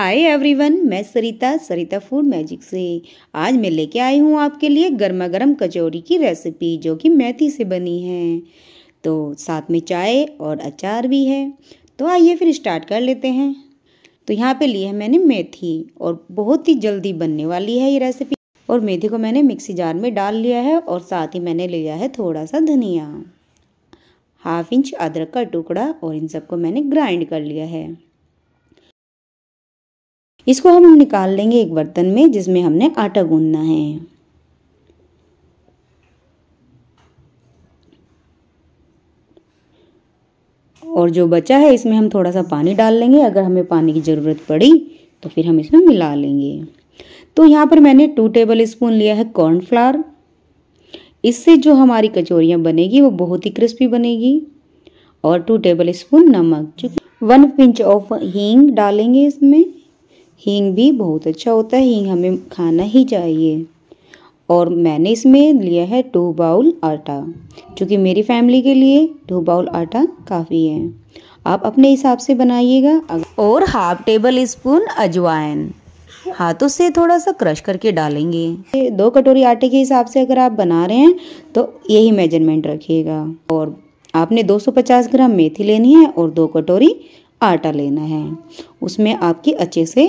hi everyone मैं सरिता सरिता food magic से आज मैं लेके आई हूँ आपके लिए गर्मा गर्म कचौड़ी की रेसिपी जो कि मेथी से बनी है तो साथ में चाय और अचार भी है तो आइए फिर स्टार्ट कर लेते हैं तो यहाँ पे ली है मैंने मेथी और बहुत ही जल्दी बनने वाली है ये रेसिपी और मेथी को मैंने मिक्सी जार में डाल लिया है और साथ ही मैंने लिया है थोड़ा सा धनिया हाफ इंच अदरक का टुकड़ा और इन सबको मैंने ग्राइंड कर लिया है इसको हम निकाल लेंगे एक बर्तन में जिसमें हमने आटा गूंदना है और जो बचा है इसमें हम थोड़ा सा पानी डाल लेंगे अगर हमें पानी की ज़रूरत पड़ी तो फिर हम इसमें मिला लेंगे तो यहाँ पर मैंने टू टेबल स्पून लिया है कॉर्नफ्लावर इससे जो हमारी कचौरियाँ बनेगी वो बहुत ही क्रिस्पी बनेगी और टू टेबल स्पून नमक जो वन पिंच ऑफ हींग डालेंगे इसमें हींग भी बहुत अच्छा होता है हींग हमें खाना ही चाहिए और मैंने इसमें लिया है टू बाउल आटा क्योंकि मेरी फैमिली के लिए टू बाउल आटा काफ़ी है आप अपने हिसाब से बनाइएगा और हाफ टेबल स्पून अजवाइन हाथों से थोड़ा सा क्रश करके डालेंगे दो कटोरी आटे के हिसाब से अगर आप बना रहे हैं तो यही मेजरमेंट रखिएगा और आपने 250 ग्राम मेथी लेनी है और दो कटोरी आटा लेना है उसमें आपकी अच्छे से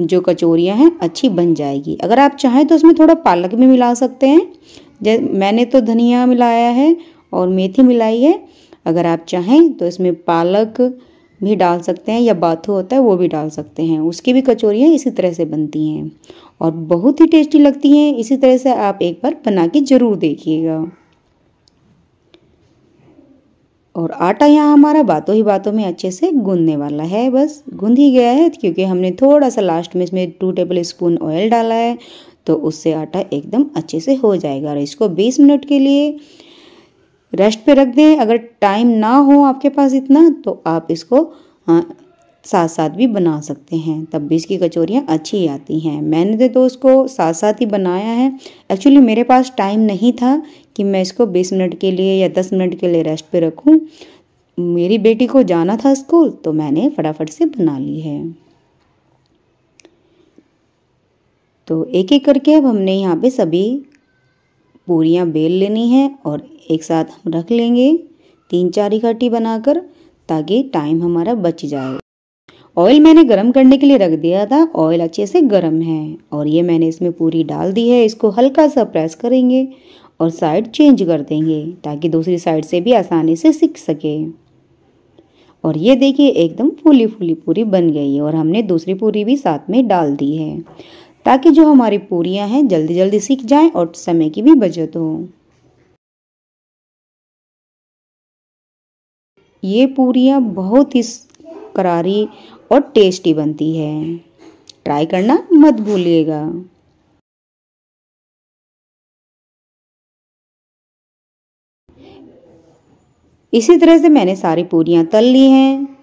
जो कचौरियाँ हैं अच्छी बन जाएगी अगर आप चाहें तो उसमें थोड़ा पालक भी मिला सकते हैं मैंने तो धनिया मिलाया है और मेथी मिलाई है अगर आप चाहें तो इसमें पालक भी डाल सकते हैं या बाथू होता है वो भी डाल सकते हैं उसकी भी कचौरियाँ इसी तरह से बनती हैं और बहुत ही टेस्टी लगती हैं इसी तरह से आप एक बार बना के ज़रूर देखिएगा और आटा यहाँ हमारा बातों ही बातों में अच्छे से गूंदने वाला है बस गूंद ही गया है क्योंकि हमने थोड़ा सा लास्ट में इसमें टू टेबल स्पून ऑयल डाला है तो उससे आटा एकदम अच्छे से हो जाएगा और इसको 20 मिनट के लिए रेस्ट पे रख दें अगर टाइम ना हो आपके पास इतना तो आप इसको हाँ, साथ साथ भी बना सकते हैं तब भी इसकी कचौरियाँ अच्छी आती हैं मैंने तो उसको साथ साथ ही बनाया है एक्चुअली मेरे पास टाइम नहीं था कि मैं इसको बीस मिनट के लिए या दस मिनट के लिए रेस्ट पे रखूँ मेरी बेटी को जाना था स्कूल तो मैंने फटाफट से बना ली है तो एक एक करके अब हमने यहाँ पे सभी पूरियाँ बेल लेनी है और एक साथ हम रख लेंगे तीन चार इकट्ठी बनाकर ताकि टाइम हमारा बच जाए ऑयल मैंने गरम करने के लिए रख दिया था ऑयल अच्छे से गरम है और ये मैंने इसमें पूरी डाल दी है इसको हल्का सा प्रेस करेंगे और साइड चेंज कर देंगे ताकि दूसरी साइड से भी आसानी से सीख सके और ये देखिए एकदम फूली फूली पूरी बन गई है और हमने दूसरी पूरी भी साथ में डाल दी है ताकि जो हमारी पूरियाँ हैं जल्दी जल्दी सीख जाएँ और समय की भी बचत हो ये पूरियाँ बहुत ही करारी और टेस्टी बनती है ट्राई करना मत भूलिएगा इसी तरह से मैंने सारी पूरियाँ तल ली हैं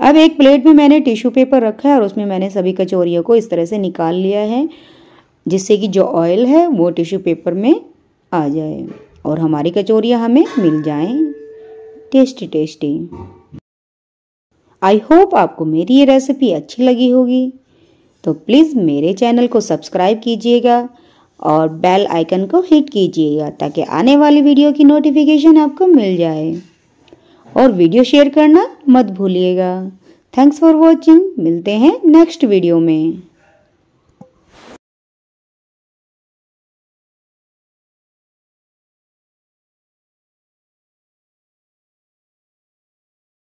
अब एक प्लेट में मैंने टिश्यू पेपर रखा है और उसमें मैंने सभी कचौरियों को इस तरह से निकाल लिया है जिससे कि जो ऑयल है वो टिश्यू पेपर में आ जाए और हमारी कचौरियाँ हमें मिल जाएं टेस्टी टेस्टी आई होप आपको मेरी ये रेसिपी अच्छी लगी होगी तो प्लीज़ मेरे चैनल को सब्सक्राइब कीजिएगा और बेल आइकन को हिट कीजिएगा ताकि आने वाली वीडियो की नोटिफिकेशन आपको मिल जाए और वीडियो शेयर करना मत भूलिएगा थैंक्स फॉर वॉचिंग मिलते हैं नेक्स्ट वीडियो में